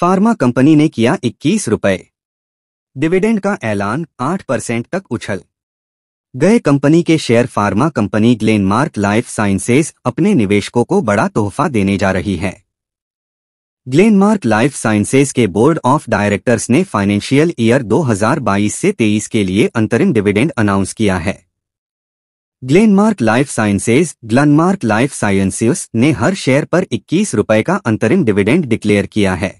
pharma company ने किया इक्कीस रुपए डिविडेंड का ऐलान 8 परसेंट तक उछल गए कंपनी के share pharma company Glenmark life sciences अपने निवेशकों को बड़ा तोहफा देने जा रही है ग्लेनमार्क लाइफ साइंसेज के बोर्ड ऑफ डायरेक्टर्स ने फाइनेंशियल ईयर 2022 से 23 के लिए अंतरिम डिविडेंड अनाउंस किया है Glenmark life sciences Glenmark life sciences ने हर शेयर पर इक्कीस रुपए का अंतरिम डिविडेंड डिक्लेयर किया है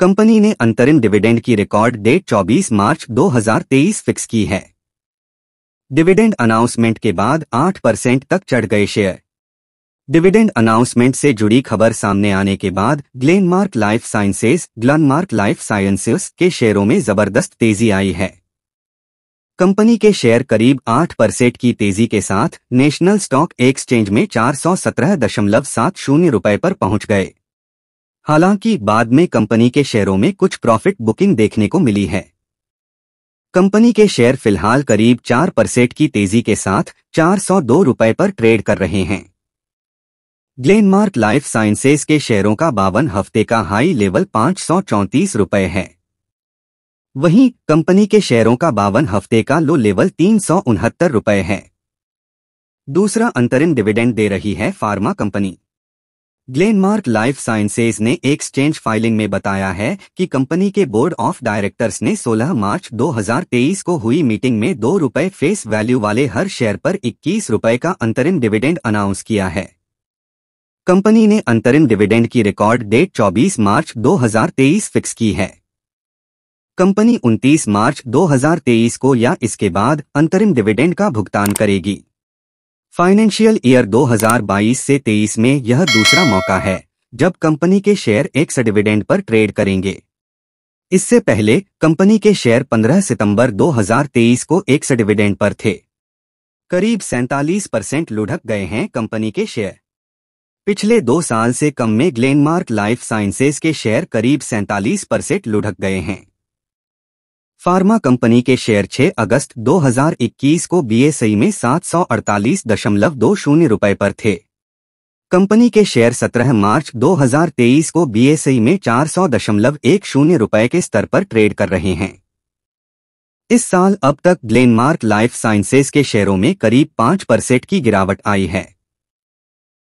कंपनी ने अंतरिम डिविडेंड की रिकॉर्ड डेट 24 मार्च 2023 फिक्स की है डिविडेंड अनाउंसमेंट के बाद 8 परसेंट तक चढ़ गए शेयर डिविडेंड अनाउंसमेंट से जुड़ी खबर सामने आने के बाद Glenmark life sciences Glenmark life sciences के शेयरों में जबरदस्त तेजी आई है कंपनी के शेयर करीब 8 परसेंट की तेजी के साथ नेशनल स्टॉक एक्सचेंज में चार सौ सत्रह दशमलव सात शून्य रुपए पर पहुंच गए हालांकि बाद में कंपनी के शेयरों में कुछ प्रॉफिट बुकिंग देखने को मिली है कंपनी के शेयर फिलहाल करीब चार परसेंट की तेजी के साथ चार सौ दो रुपए पर ट्रेड कर रहे हैं ग्लेनमार्क लाइफ साइंसेस के शेयरों का बावन हफ्ते का हाई लेवल पांच सौ चौंतीस रुपये है वहीं कंपनी के शेयरों का बावन हफ्ते का लो लेवल तीन सौ उनहत्तर रुपये है दूसरा अंतरिम डिविडेंड दे रही है pharma company Glenmark life sciences ने एक्सचेंज फाइलिंग में बताया है कि कंपनी के बोर्ड ऑफ डायरेक्टर्स ने 16 मार्च 2023 को हुई मीटिंग में दो रुपए फेस वैल्यू वाले हर शेयर पर इक्कीस रुपए का अंतरिम डिविडेंड अनाउंस किया है कंपनी ने अंतरिम डिविडेंड की रिकॉर्ड डेट 24 मार्च 2023 फिक्स की है कंपनी 29 मार्च 2023 को या इसके बाद अंतरिम डिविडेंड का भुगतान करेगी फाइनेंशियल ईयर 2022 से 23 में यह दूसरा मौका है जब कंपनी के शेयर एक्स डिविडेंड पर ट्रेड करेंगे इससे पहले कंपनी के शेयर 15 सितंबर 2023 को एक्स डिविडेंड पर थे करीब सैतालीस परसेंट लुढ़क गए हैं कंपनी के शेयर पिछले दो साल से कम में ग्लेनमार्क लाइफ साइंसेस के शेयर करीब सैंतालीस परसेंट लुढ़क गए हैं फार्मा कंपनी के शेयर 6 अगस्त 2021 को बीएसई में सात सौ अड़तालीस दशमलव दो शून्य रुपये पर थे कंपनी के शेयर 17 मार्च 2023 को बीएसई में चार सौ दशमलव एक शून्य रुपये के स्तर पर ट्रेड कर रहे हैं इस साल अब तक ग्लेनमार्क लाइफ साइंसेज के शेयरों में करीब पाँच परसेंट की गिरावट आई है